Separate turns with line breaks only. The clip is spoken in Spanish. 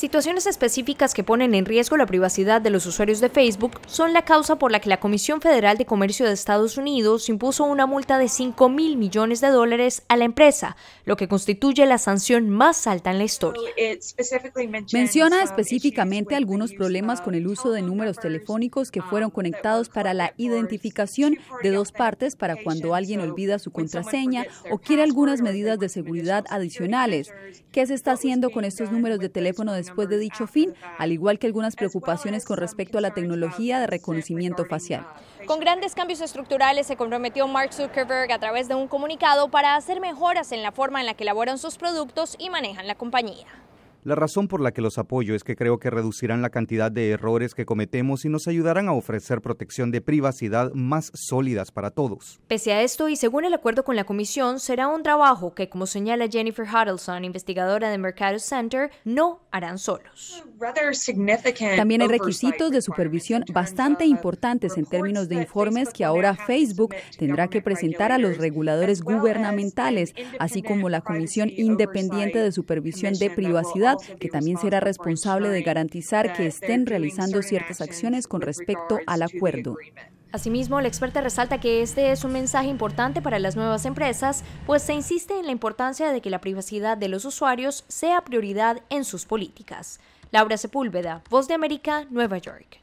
Situaciones específicas que ponen en riesgo la privacidad de los usuarios de Facebook son la causa por la que la Comisión Federal de Comercio de Estados Unidos impuso una multa de 5 mil millones de dólares a la empresa, lo que constituye la sanción más alta en la historia.
Menciona uh,
específicamente algunos problemas con el uh, uso de números telefónicos que um, fueron conectados para la identificación de dos partes para cuando alguien olvida su contraseña o quiere algunas medidas de seguridad adicionales. ¿Qué se está haciendo con estos números de teléfono de después de dicho fin, al igual que algunas preocupaciones con respecto a la tecnología de reconocimiento
facial.
Con grandes cambios estructurales se comprometió Mark Zuckerberg a través de un comunicado para hacer mejoras en la forma en la que elaboran sus productos y manejan la compañía.
La razón por la que los apoyo es que creo que reducirán la cantidad de errores que cometemos y nos ayudarán a ofrecer protección de privacidad más sólidas para todos.
Pese a esto, y según el acuerdo con la Comisión, será un trabajo que, como señala Jennifer Huddleston, investigadora de Mercado Center, no harán solos. También hay requisitos
de supervisión bastante importantes en términos de informes que ahora Facebook tendrá que presentar a los reguladores gubernamentales, así como la Comisión Independiente de Supervisión de Privacidad que también será responsable de garantizar que estén realizando ciertas acciones con respecto al acuerdo.
Asimismo, la experta resalta que este es un mensaje importante para las nuevas empresas, pues se insiste en la importancia de que la privacidad de los usuarios sea prioridad en sus políticas. Laura Sepúlveda, Voz de América, Nueva York.